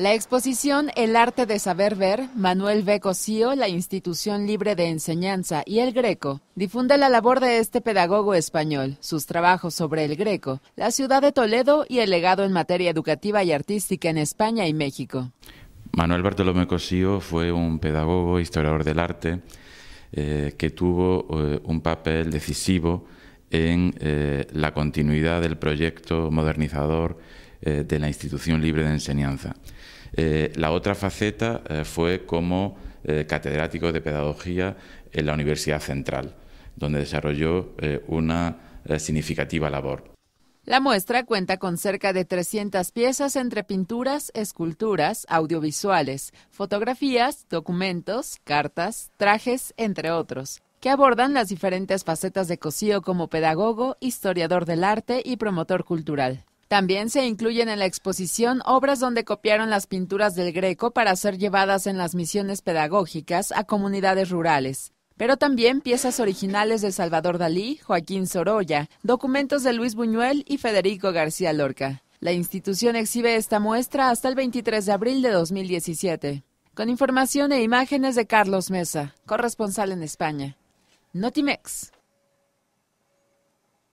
La exposición El arte de saber ver, Manuel B. Cosío, la institución libre de enseñanza y el Greco, difunde la labor de este pedagogo español, sus trabajos sobre el Greco, la ciudad de Toledo y el legado en materia educativa y artística en España y México. Manuel Bartolomé Cosío fue un pedagogo, historiador del arte, eh, que tuvo eh, un papel decisivo en eh, la continuidad del proyecto modernizador eh, de la institución libre de enseñanza. Eh, la otra faceta eh, fue como catedrático de pedagogía en la Universidad Central, donde desarrolló una significativa labor. La muestra cuenta con cerca de 300 piezas entre pinturas, esculturas, audiovisuales, fotografías, documentos, cartas, trajes, entre otros, que abordan las diferentes facetas de Cosío como pedagogo, historiador del arte y promotor cultural. También se incluyen en la exposición obras donde copiaron las pinturas del Greco para ser llevadas en las misiones pedagógicas a comunidades rurales pero también piezas originales de Salvador Dalí, Joaquín Sorolla, documentos de Luis Buñuel y Federico García Lorca. La institución exhibe esta muestra hasta el 23 de abril de 2017. Con información e imágenes de Carlos Mesa, corresponsal en España. Notimex.